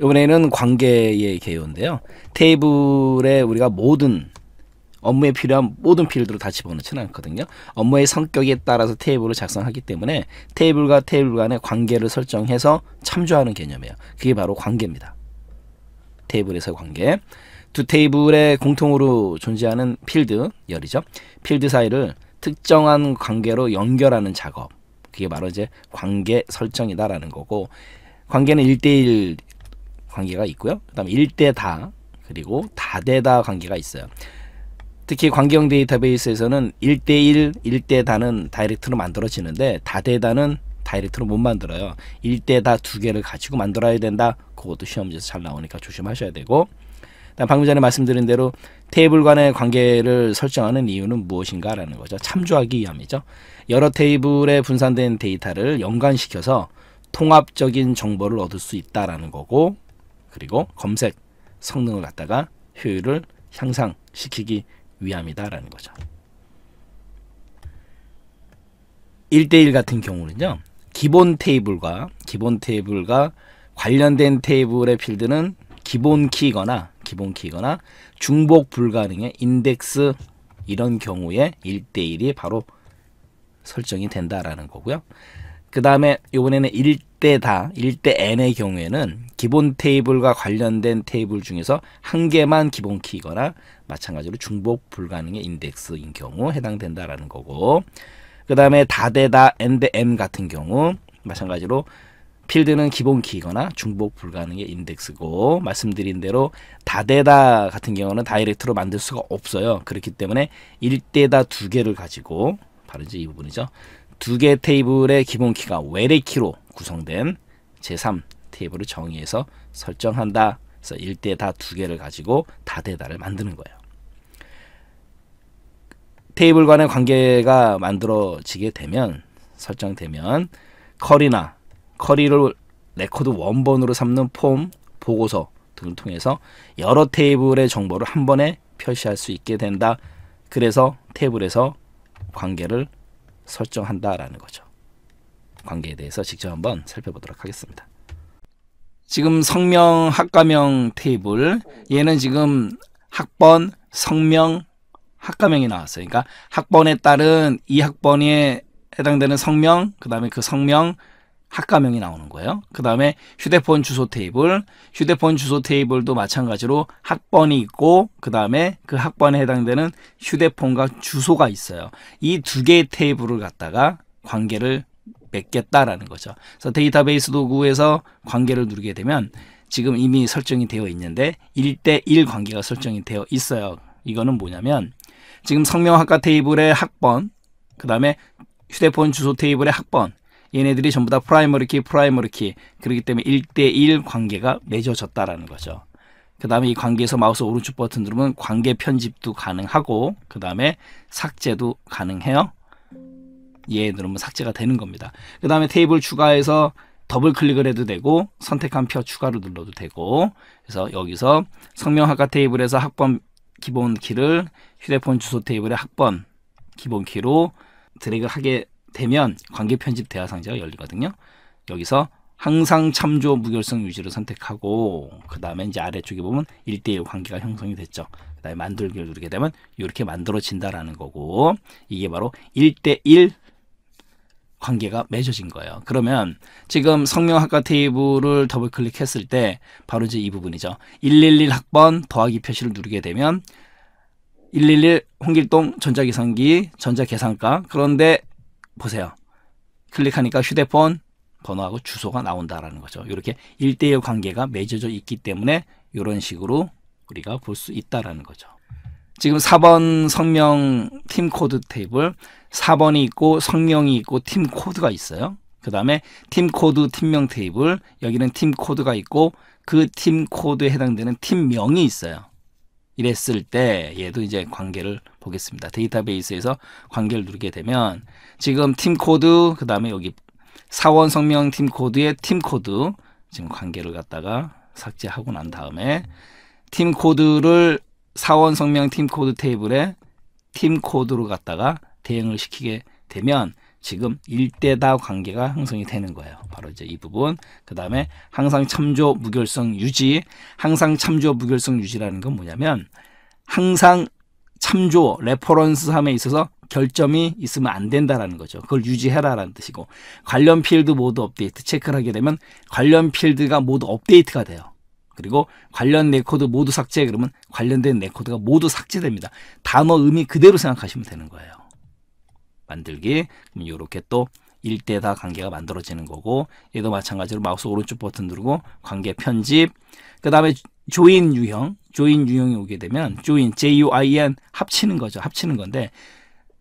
이번에는 관계의 개요인데요. 테이블에 우리가 모든 업무에 필요한 모든 필드로 다 집어넣지는 않거든요. 업무의 성격에 따라서 테이블을 작성하기 때문에 테이블과 테이블 간의 관계를 설정해서 참조하는 개념이에요. 그게 바로 관계입니다. 테이블에서의 관계. 두 테이블의 공통으로 존재하는 필드, 열이죠. 필드 사이를 특정한 관계로 연결하는 작업. 그게 바로 이제 관계 설정이다라는 거고 관계는 일대일 관계가 있고요. 그 다음에 일대다 그리고 다대다 관계가 있어요. 특히 관계형 데이터베이스에서는 일대일일대다는 다이렉트로 만들어지는데 다대다는 다이렉트로 못 만들어요. 일대다 두 개를 가지고 만들어야 된다. 그것도 시험지에서 잘 나오니까 조심하셔야 되고 방금 전에 말씀드린 대로 테이블 간의 관계를 설정하는 이유는 무엇인가 라는 거죠. 참조하기 위함이죠. 여러 테이블에 분산된 데이터를 연관시켜서 통합적인 정보를 얻을 수 있다라는 거고 그리고 검색 성능을 갖다가 효율을 향상시키기 위함이다라는 거죠. 1대1 같은 경우는요. 기본 테이블과 기본 테이블과 관련된 테이블의 필드는 기본 키거나 기본 키거나 중복 불가능의 인덱스 이런 경우에 1대1이 바로 설정이 된다라는 거고요. 그 다음에 이번에는 1대 다, 1대 n의 경우에는 기본 테이블과 관련된 테이블 중에서 한 개만 기본 키거나 이 마찬가지로 중복 불가능의 인덱스인 경우 해당된다라는 거고 그 다음에 다대다 n 대 m 같은 경우 마찬가지로 필드는 기본 키거나 이 중복 불가능의 인덱스고 말씀드린 대로 다대다 같은 경우는 다이렉트로 만들 수가 없어요. 그렇기 때문에 1대다 두 개를 가지고 바로 이제 이 부분이죠. 두 개 테이블의 기본 키가 외래 키로 구성된 제3 테이블을 정의해서 설정한다. 그래서 1대 다두 개를 가지고 다대다를 만드는 거예요. 테이블 간의 관계가 만들어지게 되면 설정되면 커리나 커리를 레코드 원본으로 삼는 폼, 보고서 등을 통해서 여러 테이블의 정보를 한 번에 표시할 수 있게 된다. 그래서 테이블에서 관계를 설정한다라는 거죠. 관계에 대해서 직접 한번 살펴보도록 하겠습니다. 지금 성명 학과명 테이블 얘는 지금 학번 성명 학과명이 나왔어요. 그러니까 학번에 따른 이 학번에 해당되는 성명, 그 다음에 그 성명 학과명이 나오는 거예요. 그 다음에 휴대폰 주소 테이블, 휴대폰 주소 테이블도 마찬가지로 학번이 있고 그 다음에 그 학번에 해당되는 휴대폰과 주소가 있어요. 이 두 개의 테이블을 갖다가 관계를 맺겠다라는 거죠. 그래서 데이터베이스 도구에서 관계를 누르게 되면 지금 이미 설정이 되어 있는데 1대1 관계가 설정이 되어 있어요. 이거는 뭐냐면 지금 성명학과 테이블의 학번, 그 다음에 휴대폰 주소 테이블의 학번, 얘네들이 전부 다 프라이머리 키, 프라이머리 키. 그렇기 때문에 1대1 관계가 맺어졌다라는 거죠. 그 다음에 이 관계에서 마우스 오른쪽 버튼 누르면 관계 편집도 가능하고, 그 다음에 삭제도 가능해요. 예 누르면 뭐 삭제가 되는 겁니다. 그 다음에 테이블 추가해서 더블 클릭을 해도 되고 선택한 표 추가로 눌러도 되고 그래서 여기서 성명 학과 테이블에서 학번 기본 키를 휴대폰 주소 테이블의 학번 기본 키로 드래그 하게 되면 관계 편집 대화 상자가 열리거든요. 여기서 항상 참조 무결성 유지를 선택하고 그 다음에 이제 아래쪽에 보면 1대1 관계가 형성이 됐죠. 그 다음에 만들기를 누르게 되면 이렇게 만들어진다라는 거고 이게 바로 1대1 관계가 맺어진 거예요. 그러면 지금 성명학과 테이블을 더블 클릭했을 때 바로 이제 이 부분이죠. 111 학번 더하기 표시를 누르게 되면 111 홍길동 전자계산기 전자계산가 그런데 보세요. 클릭하니까 휴대폰 번호하고 주소가 나온다라는 거죠. 이렇게 1대1 관계가 맺어져 있기 때문에 이런 식으로 우리가 볼 수 있다라는 거죠. 지금 4번 성명 팀 코드 테이블 4번이 있고 성명이 있고 팀 코드가 있어요. 그 다음에 팀 코드 팀명 테이블 여기는 팀 코드가 있고 그 팀 코드에 해당되는 팀명이 있어요. 이랬을 때 얘도 이제 관계를 보겠습니다. 데이터베이스에서 관계를 누르게 되면 지금 팀 코드 그 다음에 여기 사원 성명 팀 코드의 팀 코드 지금 관계를 갖다가 삭제하고 난 다음에 팀 코드를 사원 성명 팀 코드 테이블에 팀 코드로 갔다가 대응을 시키게 되면 지금 일대다 관계가 형성이 되는 거예요. 바로 이제 이 부분. 그 다음에 항상 참조 무결성 유지. 항상 참조 무결성 유지라는 건 뭐냐면 항상 참조 레퍼런스 함에 있어서 결점이 있으면 안 된다라는 거죠. 그걸 유지해라라는 뜻이고 관련 필드 모두 업데이트 체크를 하게 되면 관련 필드가 모두 업데이트가 돼요. 그리고 관련 레코드 모두 삭제 그러면 관련된 레코드가 모두 삭제됩니다. 단어 의미 그대로 생각하시면 되는 거예요. 만들기 그럼 이렇게 또 1대다 관계가 만들어지는 거고 얘도 마찬가지로 마우스 오른쪽 버튼 누르고 관계 편집 그 다음에 조인 유형 조인 유형이 오게 되면 조인 J-U-I-N 합치는 거죠. 합치는 건데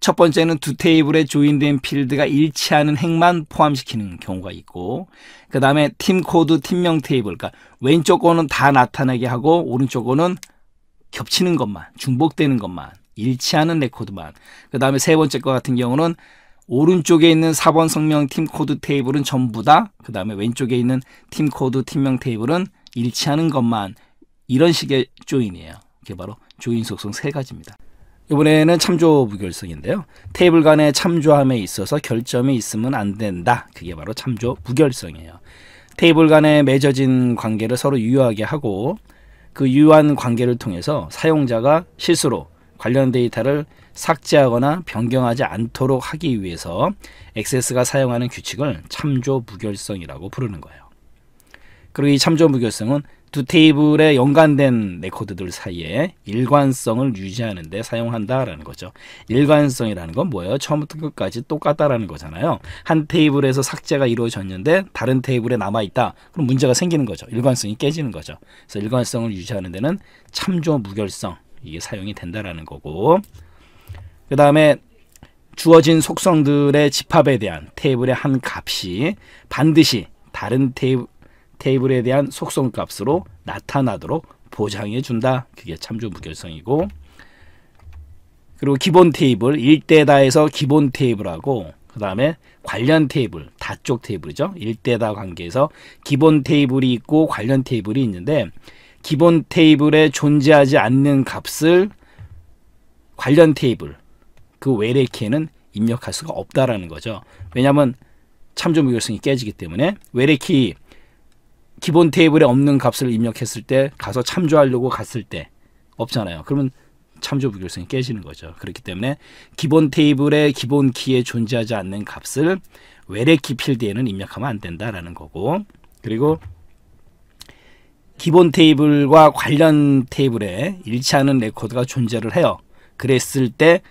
첫 번째는 두 테이블에 조인된 필드가 일치하는 행만 포함시키는 경우가 있고 그 다음에 팀 코드, 팀명 테이블 그러니까 왼쪽 거는 다 나타나게 하고 오른쪽 거는 겹치는 것만, 중복되는 것만, 일치하는 레코드만 그 다음에 세 번째 거 같은 경우는 오른쪽에 있는 4번 성명 팀 코드 테이블은 전부 다, 그 다음에 왼쪽에 있는 팀 코드 팀명 테이블은 일치하는 것만 이런 식의 조인이에요. 이게 바로 조인 속성 세 가지입니다. 이번에는 참조 부결성인데요. 테이블 간의 참조함에 있어서 결점이 있으면 안 된다. 그게 바로 참조 부결성이에요. 테이블 간에 맺어진 관계를 서로 유효하게 하고 그 유효한 관계를 통해서 사용자가 실수로 관련 데이터를 삭제하거나 변경하지 않도록 하기 위해서 액세스가 사용하는 규칙을 참조 부결성이라고 부르는 거예요. 그리고 이 참조 부결성은 두 테이블에 연관된 레코드들 사이에 일관성을 유지하는 데 사용한다라는 거죠. 일관성이라는 건 뭐예요? 처음부터 끝까지 똑같다라는 거잖아요. 한 테이블에서 삭제가 이루어졌는데 다른 테이블에 남아있다. 그럼 문제가 생기는 거죠. 일관성이 깨지는 거죠. 그래서 일관성을 유지하는 데는 참조 무결성 이게 사용이 된다라는 거고 그 다음에 주어진 속성들의 집합에 대한 테이블의 한 값이 반드시 다른 테이블 테이블에 대한 속성 값으로 나타나도록 보장해 준다. 그게 참조 무결성이고 그리고 기본 테이블 1대다에서 기본 테이블하고 그 다음에 관련 테이블 다쪽 테이블이죠. 1대다 관계에서 기본 테이블이 있고 관련 테이블이 있는데 기본 테이블에 존재하지 않는 값을 관련 테이블 그 외래키에는 입력할 수가 없다라는 거죠. 왜냐하면 참조 무결성이 깨지기 때문에 외래키 기본 테이블에 없는 값을 입력했을 때 가서 참조하려고 갔을 때 없잖아요. 그러면 참조 부결성이 깨지는 거죠. 그렇기 때문에 기본 테이블에 기본 키에 존재하지 않는 값을 외래키 필드에는 입력하면 안 된다라는 거고 그리고 기본 테이블과 관련 테이블에 일치하는 레코드가 존재를 해요. 그랬을 때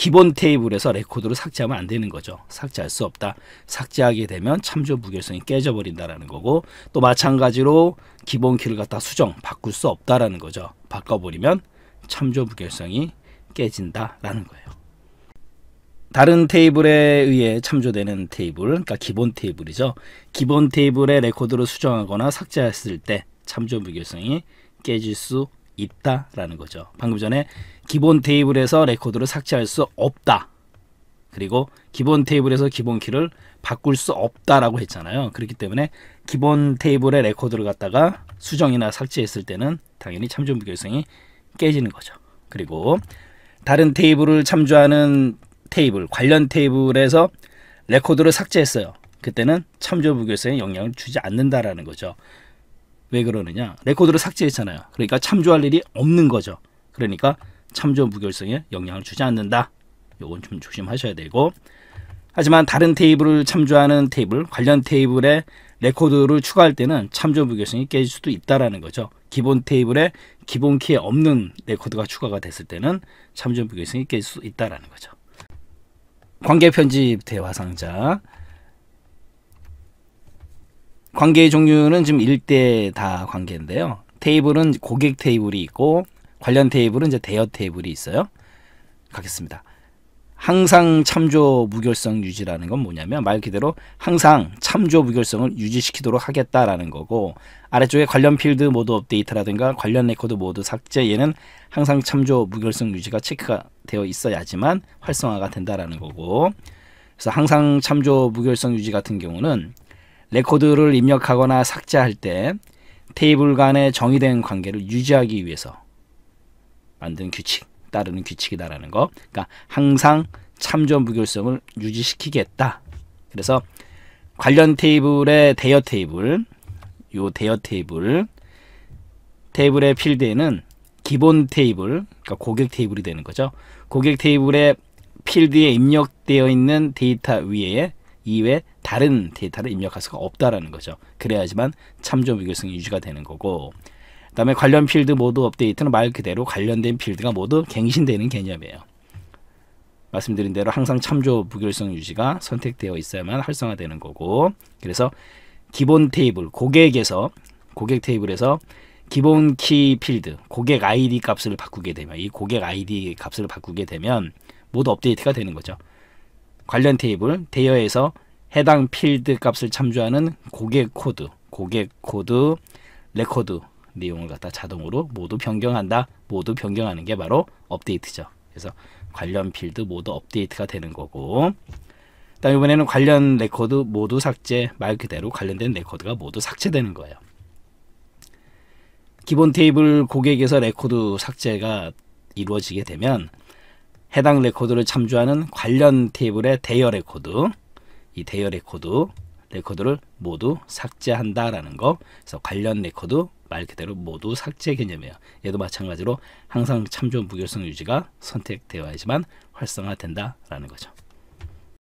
기본 테이블에서 레코드를 삭제하면 안 되는 거죠. 삭제할 수 없다. 삭제하게 되면 참조 부결성이 깨져버린다라는 거고 또 마찬가지로 기본 키를 갖다 수정, 바꿀 수 없다라는 거죠. 바꿔버리면 참조 부결성이 깨진다라는 거예요. 다른 테이블에 의해 참조되는 테이블, 그러니까 기본 테이블이죠. 기본 테이블의 레코드를 수정하거나 삭제했을 때 참조 부결성이 깨질 수 있다라는 거죠. 방금 전에 기본 테이블에서 레코드를 삭제할 수 없다. 그리고 기본 테이블에서 기본 키를 바꿀 수 없다라고 했잖아요. 그렇기 때문에 기본 테이블의 레코드를 갖다가 수정이나 삭제했을 때는 당연히 참조 무결성이 깨지는 거죠. 그리고 다른 테이블을 참조하는 테이블, 관련 테이블에서 레코드를 삭제했어요. 그때는 참조 무결성에 영향을 주지 않는다라는 거죠. 왜 그러느냐? 레코드를 삭제했잖아요. 그러니까 참조할 일이 없는 거죠. 그러니까 참조 무결성에 영향을 주지 않는다. 요건 좀 조심하셔야 되고 하지만 다른 테이블을 참조하는 테이블, 관련 테이블에 레코드를 추가할 때는 참조 무결성이 깨질 수도 있다라는 거죠. 기본 테이블에 기본 키에 없는 레코드가 추가가 됐을 때는 참조 무결성이 깨질 수 있다라는 거죠. 관계 편집 대화상자 관계의 종류는 지금 일대다 관계인데요. 테이블은 고객 테이블이 있고 관련 테이블은 이제 대여 테이블이 있어요. 가겠습니다. 항상 참조 무결성 유지라는 건 뭐냐면 말 그대로 항상 참조 무결성을 유지시키도록 하겠다라는 거고 아래쪽에 관련 필드 모두 업데이트라든가 관련 레코드 모두 삭제 얘는 항상 참조 무결성 유지가 체크가 되어 있어야지만 활성화가 된다라는 거고 그래서 항상 참조 무결성 유지 같은 경우는 레코드를 입력하거나 삭제할 때 테이블 간의 정의된 관계를 유지하기 위해서 만든 규칙, 따르는 규칙이다라는 거. 그러니까 항상 참조 한부결성을 유지시키겠다. 그래서 관련 테이블의 대여 테이블, 요 대여 테이블, 테이블의 필드에는 기본 테이블, 그러니까 고객 테이블이 되는 거죠. 고객 테이블의 필드에 입력되어 있는 데이터 위에 이외 다른 데이터를 입력할 수가 없다라는 거죠. 그래야지만 참조 비교성이 유지가 되는 거고 그 다음에 관련 필드 모두 업데이트는 말 그대로 관련된 필드가 모두 갱신되는 개념이에요. 말씀드린 대로 항상 참조 부결성 유지가 선택되어 있어야만 활성화되는 거고 그래서 기본 테이블 고객에서 고객 테이블에서 기본 키 필드 고객 아이디 값을 바꾸게 되면 이 고객 아이디 값을 바꾸게 되면 모두 업데이트가 되는 거죠. 관련 테이블 대여에서 해당 필드 값을 참조하는 고객 코드, 고객 코드, 레코드 내용을 갖다 자동으로 모두 변경한다. 모두 변경하는 게 바로 업데이트죠. 그래서 관련 필드 모두 업데이트가 되는 거고 다음 이번에는 관련 레코드 모두 삭제 말 그대로 관련된 레코드가 모두 삭제되는 거예요. 기본 테이블 고객에서 레코드 삭제가 이루어지게 되면 해당 레코드를 참조하는 관련 테이블의 대여 레코드 이 대여 레코드 레코드를 모두 삭제한다라는 거 그래서 관련 레코드 말 그대로 모두 삭제 개념이에요. 얘도 마찬가지로 항상 참조 무결성 유지가 선택되어야지만 활성화된다라는 거죠.